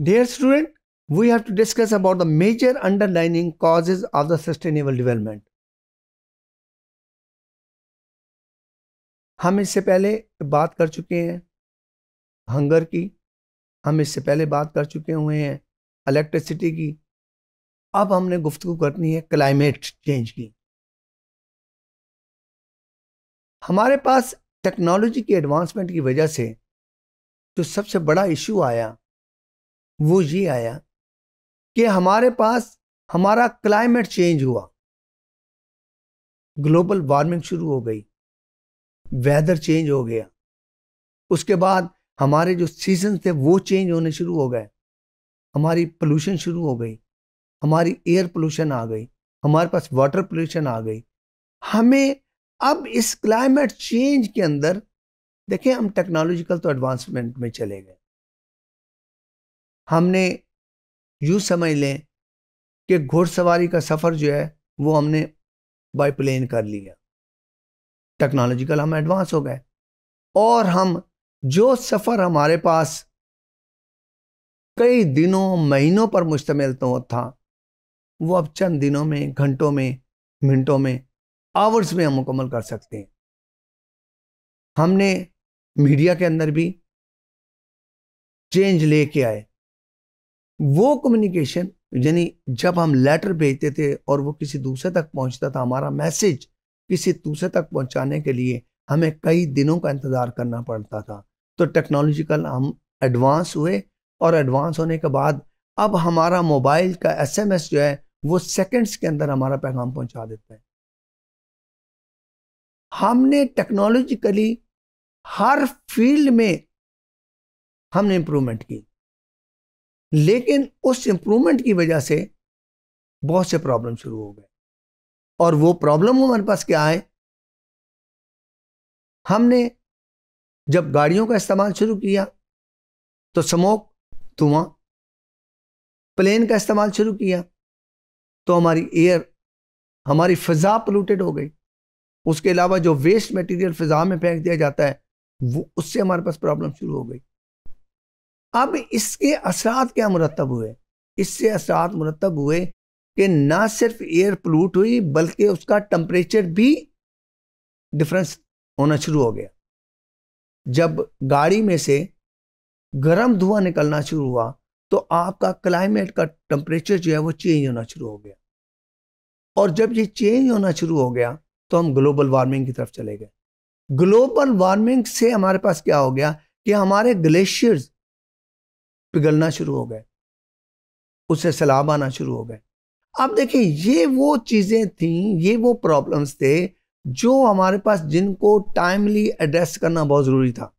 Dear student, we have to discuss about the major underlying causes of the sustainable development. हम इससे पहले बात कर चुके हैं हंगर की हम इससे पहले बात कर चुके हुए हैं इलेक्ट्रिसिटी की अब हमने गुफ्तु करनी है क्लाइमेट चेंज की हमारे पास टेक्नोलॉजी की एडवांसमेंट की वजह से जो सबसे बड़ा इशू आया वो ये आया कि हमारे पास हमारा क्लाइमेट चेंज हुआ ग्लोबल वार्मिंग शुरू हो गई वेदर चेंज हो गया उसके बाद हमारे जो सीजन थे वो चेंज होने शुरू हो गए हमारी पोल्यूशन शुरू हो गई हमारी एयर पोल्यूशन आ गई हमारे पास वाटर पोल्यूशन आ गई हमें अब इस क्लाइमेट चेंज के अंदर देखें हम टेक्नोलॉजिकल तो एडवांसमेंट में चले गए हमने यूँ समझ लें कि घोड़सवारी का सफ़र जो है वो हमने बाई प्लेन कर लिया टेक्नोलॉजिकल हम एडवांस हो गए और हम जो सफ़र हमारे पास कई दिनों महीनों पर मुश्तमिल तो था वो अब चंद दिनों में घंटों में मिनटों में आवर्स में हम मुकम्मल कर सकते हैं हमने मीडिया के अंदर भी चेंज लेके आए वो कम्युनिकेशन यानी जब हम लेटर भेजते थे और वो किसी दूसरे तक पहुंचता था हमारा मैसेज किसी दूसरे तक पहुंचाने के लिए हमें कई दिनों का इंतज़ार करना पड़ता था तो टेक्नोलॉजिकल हम एडवांस हुए और एडवांस होने के बाद अब हमारा मोबाइल का एसएमएस जो है वो सेकंड्स के अंदर हमारा पैगाम पहुंचा देता है हमने टेक्नोलॉजिकली हर फील्ड में हमने इम्प्रूवमेंट की लेकिन उस इम्प्रूवमेंट की वजह से बहुत से प्रॉब्लम शुरू हो गए और वो प्रॉब्लम हमारे पास क्या है हमने जब गाड़ियों का इस्तेमाल शुरू किया तो स्मोक धुआं प्लेन का इस्तेमाल शुरू किया तो हमारी एयर हमारी फिज़ा पोलूटेड हो गई उसके अलावा जो वेस्ट मटेरियल फिज़ा में फेंक दिया जाता है वो उससे हमारे पास प्रॉब्लम शुरू हो गई अब इसके असरात क्या मुरतब हुए इससे असरात मुरतब हुए कि ना सिर्फ एयर पोलूट हुई बल्कि उसका टम्परेचर भी डिफरेंस होना शुरू हो गया जब गाड़ी में से गर्म धुआं निकलना शुरू हुआ तो आपका क्लाइमेट का टम्परेचर जो है वो चेंज होना शुरू हो गया और जब ये चेंज होना शुरू हो गया तो हम ग्लोबल वार्मिंग की तरफ चले गए ग्लोबल वार्मिंग से हमारे पास क्या हो गया कि हमारे ग्लेशियर्स पिघलना शुरू हो गए उससे सलाब आना शुरू हो गए अब देखिए ये वो चीज़ें थी ये वो प्रॉब्लम्स थे जो हमारे पास जिनको टाइमली एड्रेस करना बहुत ज़रूरी था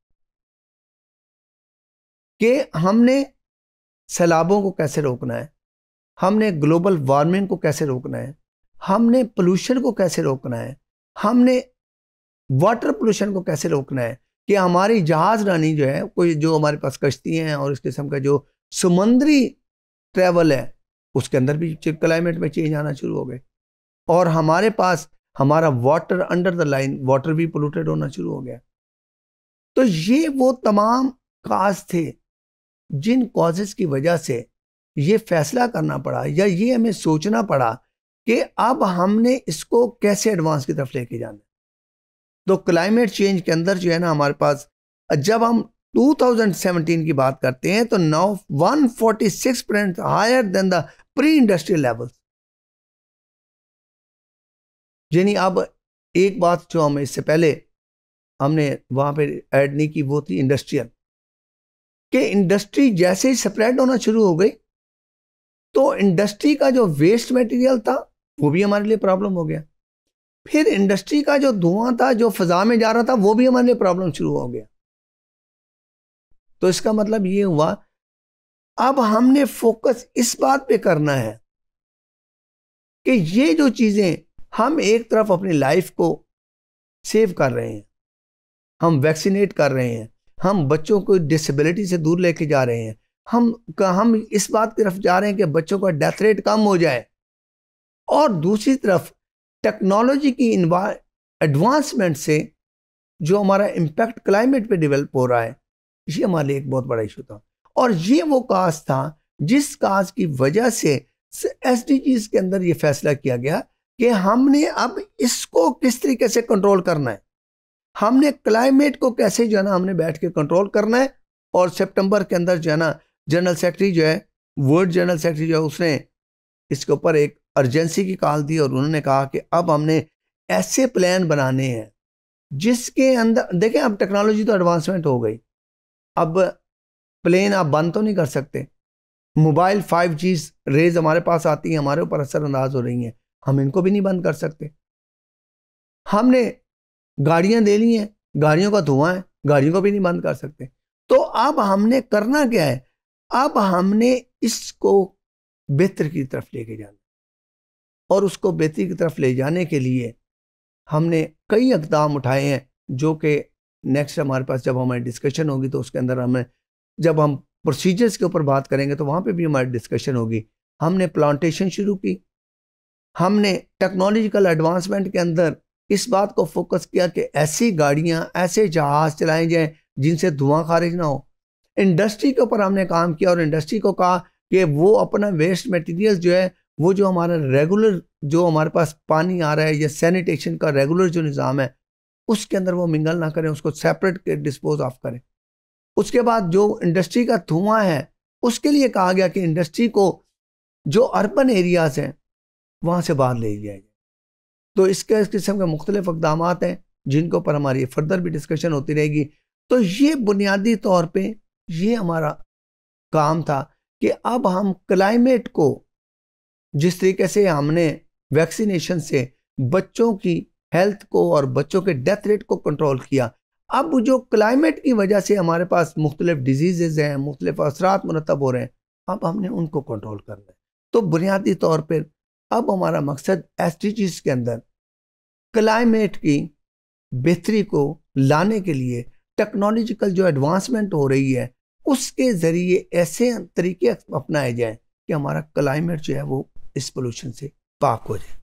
कि हमने सैलाबों को कैसे रोकना है हमने ग्लोबल वार्मिंग को कैसे रोकना है हमने पोल्यूशन को कैसे रोकना है हमने वाटर पोल्यूशन को कैसे रोकना है कि हमारी जहाज़ रानी जो है कोई जो हमारे पास कश्ती हैं और इस किस्म का जो समुद्री ट्रैवल है उसके अंदर भी क्लाइमेट में चेंज आना शुरू हो गए और हमारे पास हमारा water under the line water भी पोलूटेड होना शुरू हो गया तो ये वो तमाम काज थे जिन कॉजेज की वजह से ये फैसला करना पड़ा या ये हमें सोचना पड़ा कि अब हमने इसको कैसे एडवांस की तरफ लेके जाना तो क्लाइमेट चेंज के अंदर जो है ना हमारे पास जब हम 2017 की बात करते हैं तो now 146 percent higher than the pre industrial levels यानी अब एक बात जो हम इससे पहले हमने वहां पे ऐड नहीं की वो थी इंडस्ट्रियल कि इंडस्ट्री जैसे ही स्प्रेड होना शुरू हो गई तो इंडस्ट्री का जो वेस्ट मटेरियल था वो भी हमारे लिए प्रॉब्लम हो गया फिर इंडस्ट्री का जो धुआं था जो फ़ज़ा में जा रहा था वो भी हमारे लिए प्रॉब्लम शुरू हो गया तो इसका मतलब ये हुआ अब हमने फोकस इस बात पे करना है कि ये जो चीज़ें हम एक तरफ अपनी लाइफ को सेव कर रहे हैं हम वैक्सीनेट कर रहे हैं हम बच्चों को डिसेबिलिटी से दूर लेके जा रहे हैं हम हम इस बात की तरफ जा रहे हैं कि बच्चों का डेथ रेट कम हो जाए और दूसरी तरफ टेक्नोलॉजी की एडवांसमेंट से जो हमारा इम्पैक्ट क्लाइमेट पे डेवलप हो रहा है ये हमारे लिए एक बहुत बड़ा इशू था और ये वो काज था जिस काज की वजह से एस के अंदर ये फैसला किया गया कि हमने अब इसको किस तरीके से कंट्रोल करना है हमने क्लाइमेट को कैसे जो है ना हमने बैठ के कंट्रोल करना है और सितंबर के अंदर जो है ना जनरल सेक्रेटरी जो है वर्ल्ड जनरल सेक्रेटरी जो है उसने इसके ऊपर एक अर्जेंसी की कॉल दी और उन्होंने कहा कि अब हमने ऐसे प्लान बनाने हैं जिसके अंदर देखें अब टेक्नोलॉजी तो एडवांसमेंट हो गई अब प्लेन आप बंद तो नहीं कर सकते मोबाइल फाइव जी रेज हमारे पास आती हैं हमारे ऊपर असरअंदाज हो रही हैं हम इनको भी नहीं बंद कर सकते हमने गाड़ियां दे ली हैं गाड़ियों का धुआं है गाड़ियों को भी नहीं बंद कर सकते तो अब हमने करना क्या है अब हमने इसको बेहतर की तरफ लेके जाना और उसको बेहतरी की तरफ ले जाने के लिए हमने कई इकदाम उठाए हैं जो कि नेक्स्ट हमारे पास जब हमारी डिस्कशन होगी तो उसके अंदर हमें जब हम प्रोसीजर्स के ऊपर बात करेंगे तो वहाँ पे भी हमारी डिस्कशन होगी हमने प्लांटेशन शुरू की हमने टेक्नोलॉजिकल एडवांसमेंट के अंदर इस बात को फोकस किया कि ऐसी गाड़ियाँ ऐसे जहाज़ चलाए जाएँ जिनसे धुआं खारिज ना हो इंडस्ट्री के ऊपर हमने काम किया और इंडस्ट्री को कहा कि वो अपना वेस्ट मटेरियल जो है वो जो हमारा रेगुलर जो हमारे पास पानी आ रहा है या सैनिटेशन का रेगुलर जो निज़ाम है उसके अंदर वो मिंगल ना करें उसको सेपरेट डिस्पोज ऑफ करें उसके बाद जो इंडस्ट्री का धुआं है उसके लिए कहा गया कि इंडस्ट्री को जो अर्बन एरियाज़ हैं वहाँ से बाहर ले लिया जाए तो इसके इस किस्म के मुख्तलिफ इकदाम हैं जिनके ऊपर हमारी फर्दर भी डिस्कशन होती रहेगी तो ये बुनियादी तौर पर ये हमारा काम था कि अब हम क्लाइमेट को जिस तरीके से हमने वैक्सीनेशन से बच्चों की हेल्थ को और बच्चों के डेथ रेट को कंट्रोल किया अब जो क्लाइमेट की वजह से हमारे पास मुख्तलिफ डिजीज़ हैं मुख्तलिफ असरात मुरतब हो रहे हैं अब हमने उनको कंट्रोल करना है तो बुनियादी तौर पर अब हमारा मकसद एस के अंदर क्लाइमेट की बेहतरी को लाने के लिए टेक्नोलॉजिकल जो एडवांसमेंट हो रही है उसके ज़रिए ऐसे तरीके अपनाए जाएँ कि हमारा क्लाइमेट जो है वो इस पोल्यूशन से पाक हो जाए